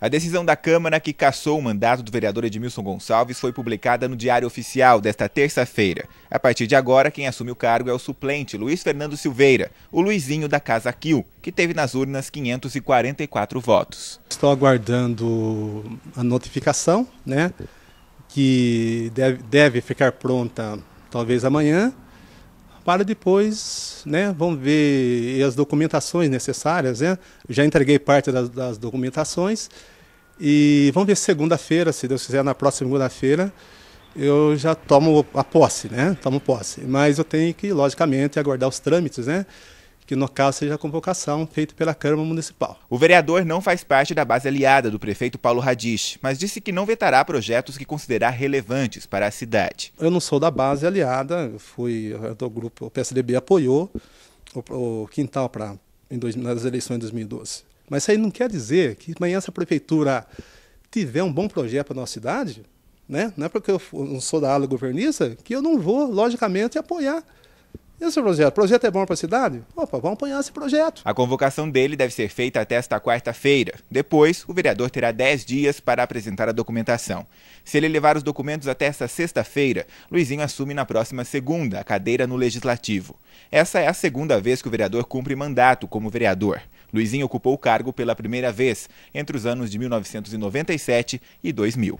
A decisão da Câmara que cassou o mandato do vereador Edmilson Gonçalves foi publicada no Diário Oficial desta terça-feira. A partir de agora, quem assume o cargo é o suplente Luiz Fernando Silveira, o Luizinho da Casa Quil, que teve nas urnas 544 votos. Estou aguardando a notificação, né, que deve, deve ficar pronta talvez amanhã, para depois né? Vamos ver as documentações necessárias, né? Já entreguei parte das, das documentações e vamos ver segunda-feira, se Deus quiser, na próxima segunda-feira eu já tomo a posse, né? Tomo posse. Mas eu tenho que, logicamente, aguardar os trâmites, né? que no caso seja a convocação feita pela Câmara Municipal. O vereador não faz parte da base aliada do prefeito Paulo Radich, mas disse que não vetará projetos que considerar relevantes para a cidade. Eu não sou da base aliada, fui do grupo, o PSDB apoiou o, o quintal para nas eleições de 2012. Mas isso aí não quer dizer que amanhã se a prefeitura tiver um bom projeto para a nossa cidade, né? não é porque eu não sou da ala governista que eu não vou, logicamente, apoiar e esse projeto? O projeto é bom para a cidade? Opa, vamos apanhar esse projeto. A convocação dele deve ser feita até esta quarta-feira. Depois, o vereador terá 10 dias para apresentar a documentação. Se ele levar os documentos até esta sexta-feira, Luizinho assume na próxima segunda a cadeira no Legislativo. Essa é a segunda vez que o vereador cumpre mandato como vereador. Luizinho ocupou o cargo pela primeira vez entre os anos de 1997 e 2000.